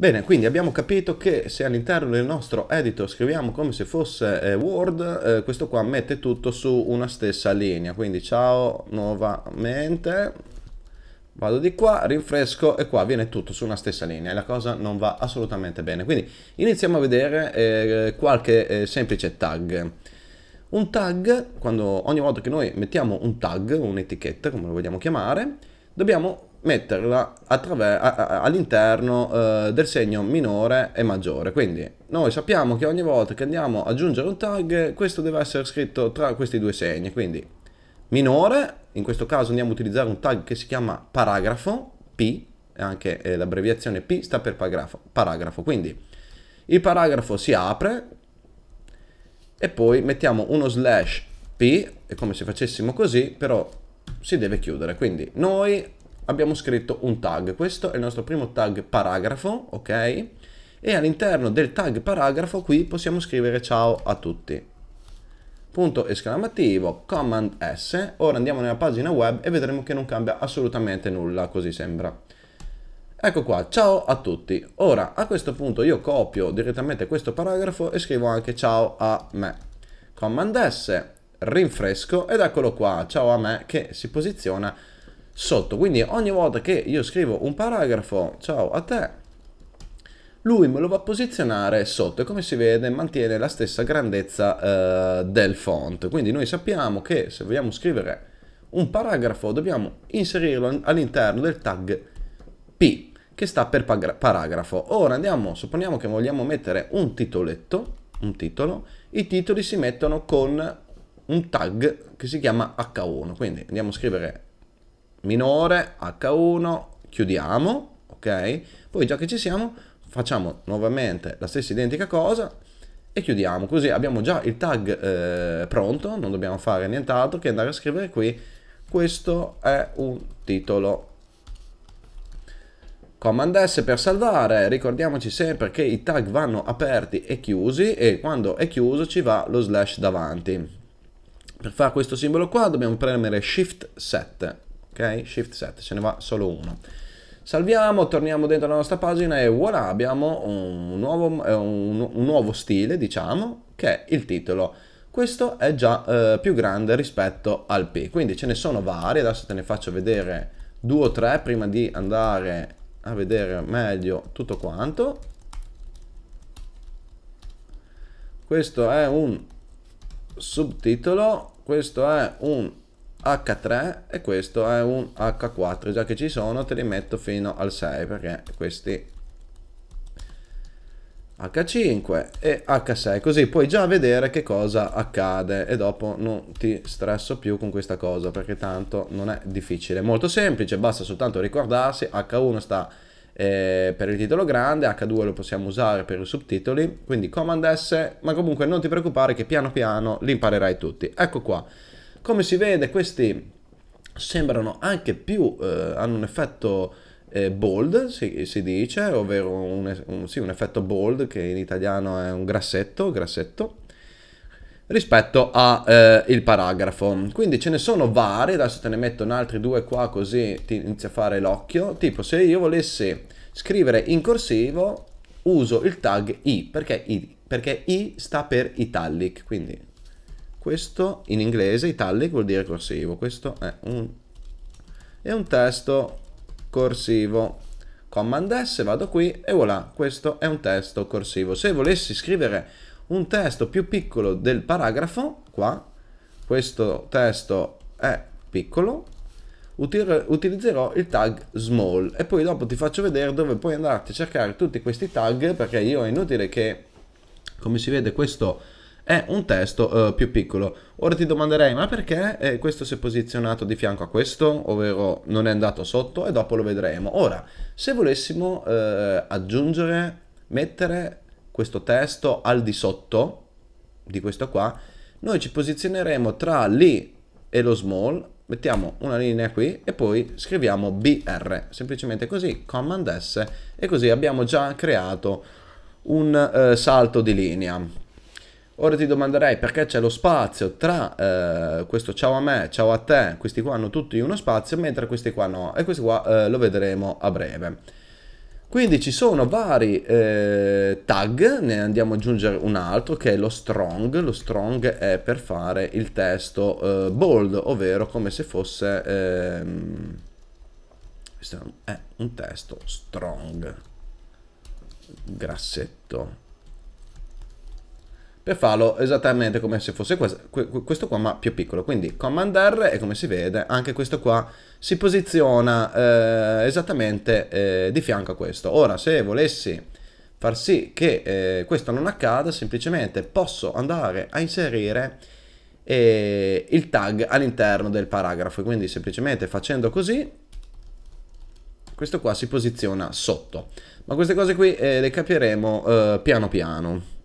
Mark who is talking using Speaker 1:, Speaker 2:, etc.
Speaker 1: Bene, quindi abbiamo capito che se all'interno del nostro editor scriviamo come se fosse eh, Word, eh, questo qua mette tutto su una stessa linea. Quindi ciao nuovamente, vado di qua, rinfresco e qua viene tutto su una stessa linea e la cosa non va assolutamente bene. Quindi iniziamo a vedere eh, qualche eh, semplice tag. Un tag, quando, ogni volta che noi mettiamo un tag, un'etichetta come lo vogliamo chiamare, dobbiamo metterla all'interno eh, del segno minore e maggiore. Quindi noi sappiamo che ogni volta che andiamo ad aggiungere un tag, questo deve essere scritto tra questi due segni. Quindi minore, in questo caso andiamo a utilizzare un tag che si chiama paragrafo, P, anche eh, l'abbreviazione P sta per paragrafo, paragrafo. Quindi il paragrafo si apre e poi mettiamo uno slash P, è come se facessimo così, però si deve chiudere. Quindi noi abbiamo scritto un tag. Questo è il nostro primo tag paragrafo, ok? E all'interno del tag paragrafo qui possiamo scrivere ciao a tutti. Punto esclamativo, command S. Ora andiamo nella pagina web e vedremo che non cambia assolutamente nulla, così sembra. Ecco qua, ciao a tutti. Ora, a questo punto io copio direttamente questo paragrafo e scrivo anche ciao a me. Command S, rinfresco ed eccolo qua, ciao a me che si posiziona sotto. Quindi ogni volta che io scrivo un paragrafo, ciao a te, lui me lo va a posizionare sotto e come si vede mantiene la stessa grandezza eh, del font. Quindi noi sappiamo che se vogliamo scrivere un paragrafo dobbiamo inserirlo all'interno del tag P che sta per paragrafo. Ora andiamo, supponiamo che vogliamo mettere un titoletto, un titolo, i titoli si mettono con un tag che si chiama H1, quindi andiamo a scrivere minore, H1, chiudiamo, ok? Poi già che ci siamo facciamo nuovamente la stessa identica cosa e chiudiamo, così abbiamo già il tag eh, pronto, non dobbiamo fare nient'altro che andare a scrivere qui questo è un titolo. Command S per salvare, ricordiamoci sempre che i tag vanno aperti e chiusi e quando è chiuso ci va lo slash davanti. Per fare questo simbolo qua dobbiamo premere Shift 7 ok? Shift 7, ce ne va solo uno. Salviamo, torniamo dentro la nostra pagina e voilà, abbiamo un nuovo, eh, un, un nuovo stile, diciamo, che è il titolo. Questo è già eh, più grande rispetto al P, quindi ce ne sono vari, adesso te ne faccio vedere due o tre prima di andare a vedere meglio tutto quanto. Questo è un subtitolo, questo è un H3 e questo è un H4 già che ci sono te li metto fino al 6 perché questi H5 e H6 così puoi già vedere che cosa accade e dopo non ti stresso più con questa cosa perché tanto non è difficile molto semplice basta soltanto ricordarsi H1 sta eh, per il titolo grande H2 lo possiamo usare per i subtitoli quindi Command S ma comunque non ti preoccupare che piano piano li imparerai tutti ecco qua come si vede questi sembrano anche più, eh, hanno un effetto eh, bold, si, si, dice, ovvero un, un, sì, un effetto bold che in italiano è un grassetto, grassetto rispetto al eh, paragrafo. Quindi ce ne sono vari, adesso te ne metto un altri due qua così ti inizia a fare l'occhio. Tipo se io volessi scrivere in corsivo uso il tag I perché I, perché I sta per italic, quindi questo in inglese, italic, vuol dire corsivo. Questo è un, è un testo corsivo. Command S, vado qui e voilà, questo è un testo corsivo. Se volessi scrivere un testo più piccolo del paragrafo, qua, questo testo è piccolo, utilizzerò il tag small e poi dopo ti faccio vedere dove puoi andarti a cercare tutti questi tag perché io è inutile che, come si vede questo è un testo eh, più piccolo. Ora ti domanderei, ma perché eh, questo si è posizionato di fianco a questo, ovvero non è andato sotto e dopo lo vedremo. Ora, se volessimo eh, aggiungere, mettere questo testo al di sotto di questo qua, noi ci posizioneremo tra lì e lo small, mettiamo una linea qui e poi scriviamo BR, semplicemente così, command S, e così abbiamo già creato un eh, salto di linea. Ora ti domanderei perché c'è lo spazio tra eh, questo ciao a me, ciao a te, questi qua hanno tutti uno spazio, mentre questi qua no, e questo qua eh, lo vedremo a breve. Quindi ci sono vari eh, tag, ne andiamo ad aggiungere un altro che è lo strong, lo strong è per fare il testo eh, bold, ovvero come se fosse ehm, questo è un testo strong, grassetto, per farlo esattamente come se fosse questo qua ma più piccolo quindi command R e come si vede anche questo qua si posiziona eh, esattamente eh, di fianco a questo ora se volessi far sì che eh, questo non accada semplicemente posso andare a inserire eh, il tag all'interno del paragrafo quindi semplicemente facendo così questo qua si posiziona sotto ma queste cose qui eh, le capiremo eh, piano piano